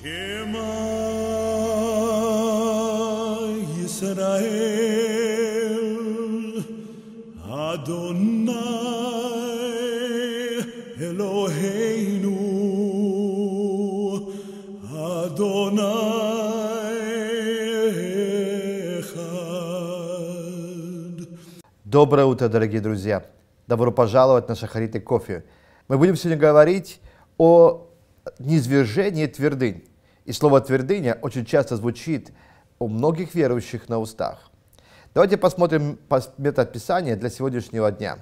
Доброе утро, дорогие друзья! Добро пожаловать на Шахарит и кофе. Мы будем сегодня говорить о низвержении твердынь. И слово «твердыня» очень часто звучит у многих верующих на устах. Давайте посмотрим Писания для сегодняшнего дня.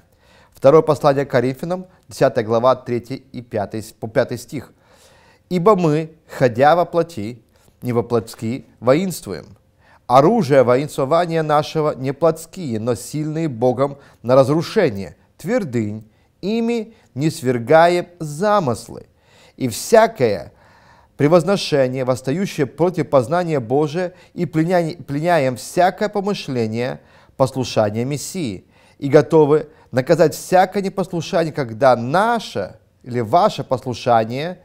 Второе послание к Коринфянам, 10 глава, 3 и 5, по 5 стих. «Ибо мы, ходя во плоти, не во плотски, воинствуем. Оружие воинствования нашего не плотские, но сильные Богом на разрушение, твердынь, ими не свергаем замыслы. И всякое, превозношение, восстающее против познания Божия, и пленяем всякое помышление послушания Мессии, и готовы наказать всякое непослушание, когда наше или ваше послушание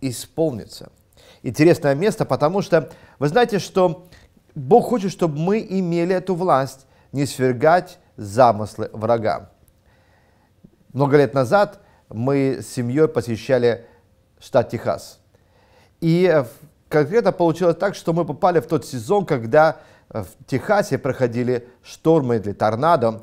исполнится. Интересное место, потому что вы знаете, что Бог хочет, чтобы мы имели эту власть не свергать замыслы врага. Много лет назад мы с семьей посещали штат Техас – и э, конкретно получилось так, что мы попали в тот сезон, когда э, в Техасе проходили штормы или торнадо.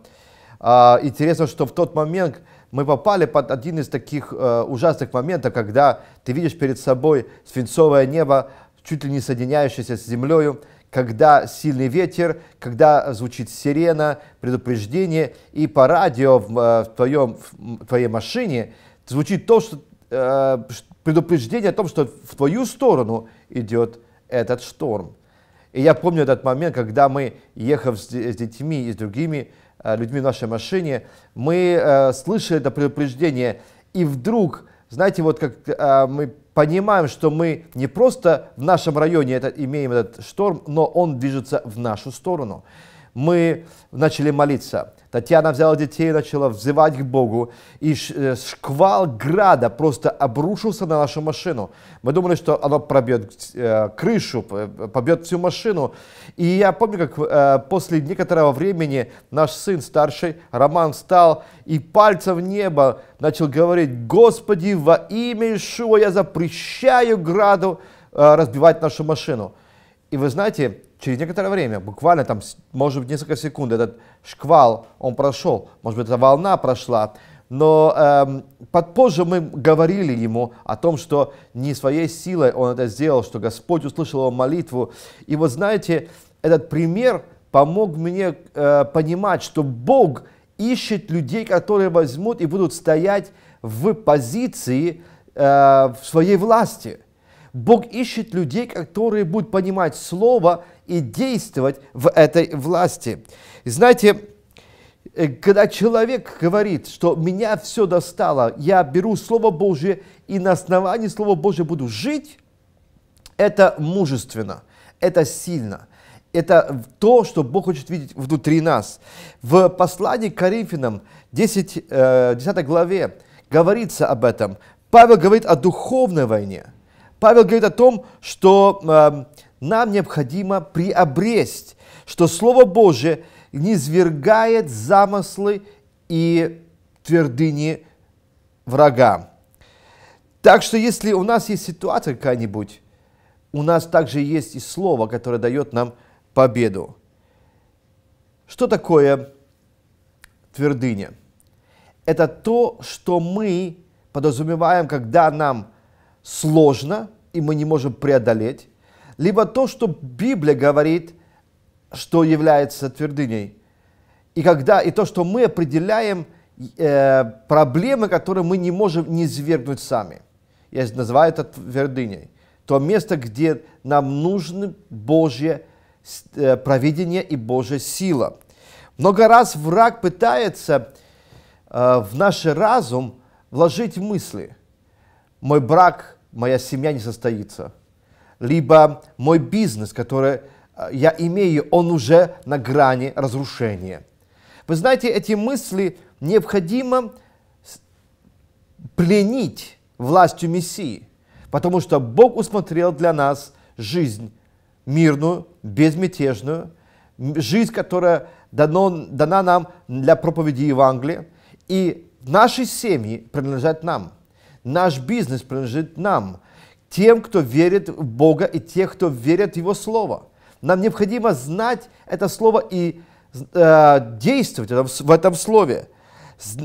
А, интересно, что в тот момент мы попали под один из таких э, ужасных моментов, когда ты видишь перед собой свинцовое небо, чуть ли не соединяющееся с землей, когда сильный ветер, когда звучит сирена, предупреждение, и по радио в, твоем, в твоей машине звучит то, что Э, предупреждение о том, что в твою сторону идет этот шторм. И я помню этот момент, когда мы, ехав с, детьми и с другими э, людьми в нашей машине, мы э, слышали это предупреждение, и вдруг, знаете, вот как мы понимаем, что мы не просто в нашем районе это, имеем этот шторм, но он движется в нашу сторону мы начали молиться. Татьяна взяла детей и начала взывать к Богу, и э, шквал града просто обрушился на нашу машину. Мы думали, что оно пробьет э, крышу, э, побьет всю машину. И я помню, как после некоторого времени наш сын старший, Роман, встал и пальцем в небо начал говорить, «Господи, во имя Ишуа я запрещаю граду разбивать нашу машину». И вы знаете, через некоторое время, буквально там, может быть, несколько секунд, этот шквал, он прошел, может быть, эта волна прошла, но эм, подпозже мы говорили ему о том, что не своей силой он это сделал, что Господь услышал его молитву. И вот знаете, этот пример помог мне э, понимать, что Бог ищет людей, которые возьмут и будут стоять в позиции э, в своей власти – Бог ищет людей, которые будут понимать Слово и действовать в этой власти. знаете, э, когда человек говорит, что меня все достало, я беру Слово Божие и на основании Слова Божьего буду жить, это мужественно, это сильно – это то, что Бог хочет видеть внутри нас. В послании к Коринфянам 10, 10 э, главе говорится об этом. Павел говорит о духовной войне – Павел говорит о том, что э, нам необходимо приобресть, что Слово Божие свергает замыслы и твердыни врага. Так что если у нас есть ситуация какая-нибудь, у нас также есть и Слово, которое дает нам победу. Что такое твердыня? Это то, что мы подразумеваем, когда нам сложно, и мы не можем преодолеть, либо то, что Библия говорит, что является твердыней. И, когда, и то, что мы определяем э, проблемы, которые мы не можем не свергнуть сами. Я называю это твердыней. То место, где нам нужно Божье э, провидение и Божья сила. Много раз враг пытается э, в наш разум вложить мысли. Мой брак – моя семья не состоится. Либо мой бизнес, который э, я имею, он уже на грани разрушения. Вы знаете, эти мысли необходимо пленить властью Мессии, потому что Бог усмотрел для нас жизнь мирную, безмятежную, жизнь, которая дано, дана нам для проповеди Евангелия, и наши семьи принадлежат нам – Наш бизнес принадлежит нам, тем, кто верит в Бога и тех, кто верит в Его Слово. Нам необходимо знать это Слово и э, действовать в этом Слове.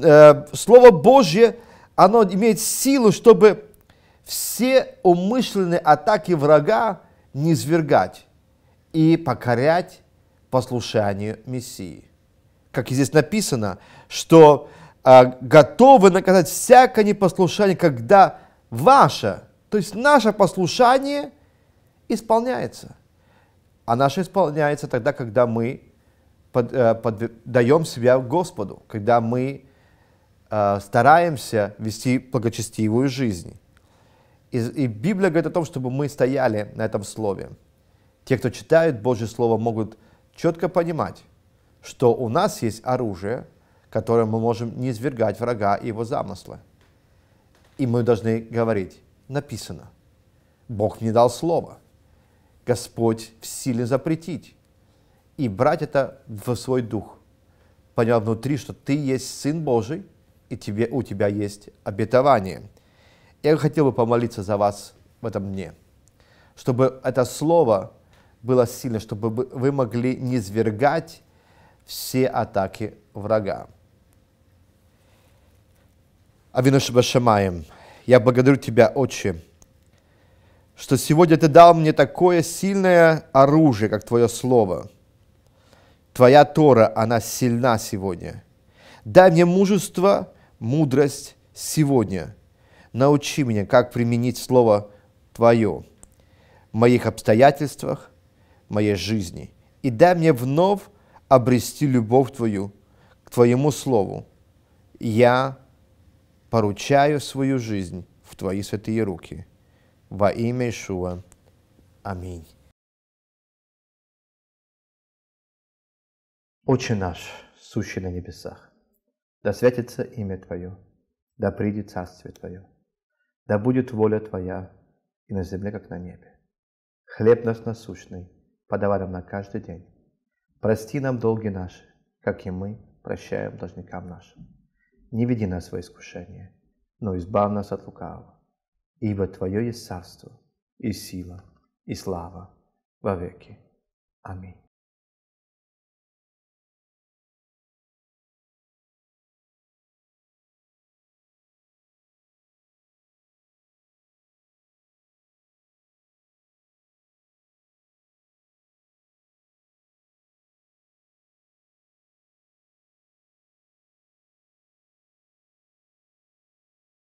Э, Слово Божье, оно имеет силу, чтобы все умышленные атаки врага не свергать и покорять послушанию Мессии. Как и здесь написано, что а, готовы наказать всякое непослушание, когда ваше, то есть наше послушание исполняется. А наше исполняется тогда, когда мы под, э, под, даем себя Господу, когда мы э, стараемся вести благочестивую жизнь. И, и Библия говорит о том, чтобы мы стояли на этом слове. Те, кто читают Божье Слово, могут четко понимать, что у нас есть оружие – которым мы можем не извергать врага и его замыслы, И мы должны говорить, написано, Бог не дал слова, Господь в силе запретить, и брать это в свой дух, поняв внутри, что ты есть Сын Божий, и тебе, у тебя есть обетование. Я хотел бы помолиться за вас в этом дне, чтобы это слово было сильно, чтобы вы могли не свергать все атаки врага. Авину Шабашамаем, я благодарю Тебя, Отче, что сегодня Ты дал мне такое сильное оружие, как Твое Слово. Твоя Тора, она сильна сегодня. Дай мне мужество, мудрость сегодня. Научи меня, как применить Слово Твое в моих обстоятельствах, в моей жизни. И дай мне вновь обрести любовь Твою к Твоему Слову. Я поручаю свою жизнь в Твои святые руки. Во имя Ишуа. Аминь. Отче наш, сущий на небесах, да святится имя Твое, да придет Царствие Твое, да будет воля Твоя и на земле, как на небе. Хлеб наш насущный, подавай нам на каждый день. Прости нам долги наши, как и мы прощаем должникам нашим не веди нас во искушение, но избавь нас от лукавого. Ибо Твое есть царство, и сила, и слава во веки. Аминь.